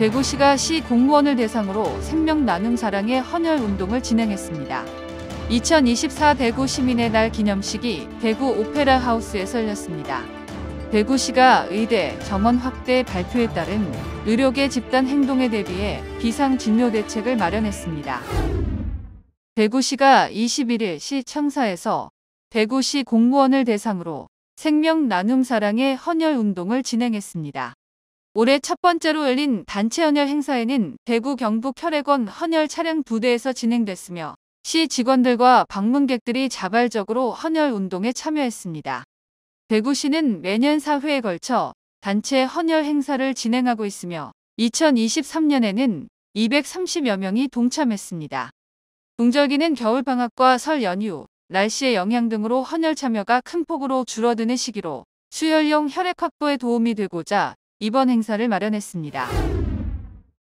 대구시가 시 공무원을 대상으로 생명 나눔 사랑의 헌혈 운동을 진행했습니다. 2024 대구 시민의 날 기념식이 대구 오페라 하우스에서 열렸습니다. 대구시가 의대 정원 확대 발표에 따른 의료계 집단 행동에 대비해 비상 진료 대책을 마련했습니다. 대구시가 21일 시 청사에서 대구시 공무원을 대상으로 생명 나눔 사랑의 헌혈 운동을 진행했습니다. 올해 첫 번째로 열린 단체 헌혈 행사에는 대구 경북 혈액원 헌혈 차량 부대에서 진행됐으며 시 직원들과 방문객들이 자발적으로 헌혈 운동에 참여했습니다. 대구시는 매년 4회에 걸쳐 단체 헌혈 행사를 진행하고 있으며 2023년에는 230여 명이 동참했습니다. 동절기는 겨울방학과 설 연휴, 날씨의 영향 등으로 헌혈 참여가 큰 폭으로 줄어드는 시기로 수혈용 혈액 확보에 도움이 되고자 이번 행사를 마련했습니다.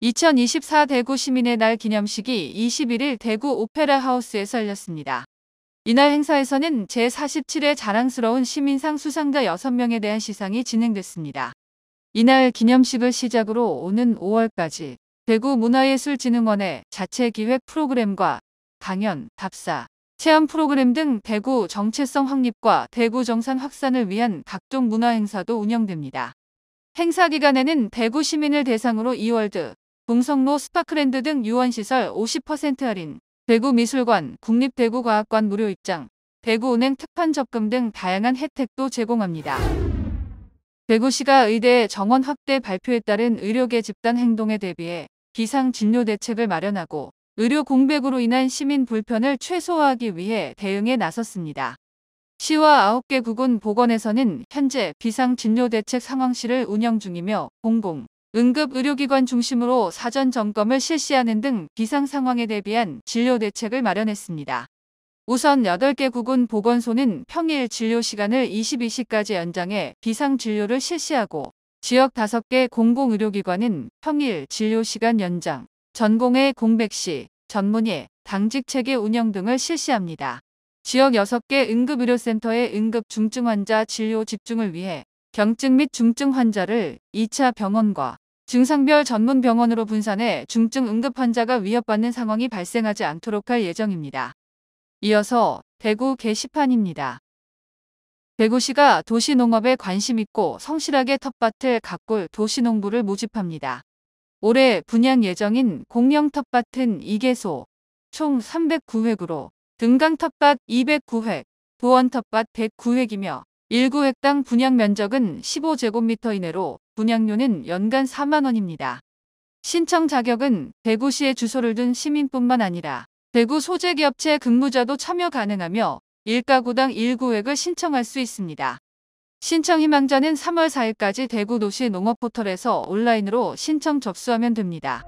2024 대구 시민의 날 기념식이 21일 대구 오페라 하우스에서 열렸습니다. 이날 행사에서는 제47회 자랑스러운 시민상 수상자 6명에 대한 시상이 진행됐습니다. 이날 기념식을 시작으로 오는 5월까지 대구문화예술진흥원의 자체 기획 프로그램과 강연, 답사, 체험 프로그램 등 대구 정체성 확립과 대구 정산 확산을 위한 각종 문화 행사도 운영됩니다. 행사 기간에는 대구 시민을 대상으로 이월드, 봉성로 스파크랜드 등 유원시설 50% 할인, 대구미술관, 국립대구과학관 무료 입장, 대구은행 특판 적금 등 다양한 혜택도 제공합니다. 대구시가 의대 정원 확대 발표에 따른 의료계 집단 행동에 대비해 비상 진료 대책을 마련하고 의료 공백으로 인한 시민 불편을 최소화하기 위해 대응에 나섰습니다. 시와 9개 구군 보건에서는 현재 비상진료대책 상황실을 운영 중이며 공공, 응급의료기관 중심으로 사전 점검을 실시하는 등 비상 상황에 대비한 진료대책을 마련했습니다. 우선 8개 구군 보건소는 평일 진료 시간을 22시까지 연장해 비상진료를 실시하고 지역 5개 공공의료기관은 평일 진료 시간 연장, 전공의 공백시, 전문의, 당직체계 운영 등을 실시합니다. 지역 6개 응급의료센터의 응급 중증 환자 진료 집중을 위해 경증 및 중증 환자를 2차 병원과 증상별 전문 병원으로 분산해 중증 응급 환자가 위협받는 상황이 발생하지 않도록 할 예정입니다. 이어서 대구 게시판입니다. 대구시가 도시농업에 관심 있고 성실하게 텃밭을 가꿀 도시농부를 모집합니다. 올해 분양 예정인 공영 텃밭은 2개소 총 309획으로 등강텃밭 209획, 보원텃밭 109획이며 1구획당 분양 면적은 15제곱미터 이내로 분양료는 연간 4만원입니다. 신청 자격은 대구시의 주소를 둔 시민뿐만 아니라 대구 소재기업체 근무자도 참여 가능하며 1가구당 1구획을 신청할 수 있습니다. 신청 희망자는 3월 4일까지 대구 도시 농업포털에서 온라인으로 신청 접수하면 됩니다.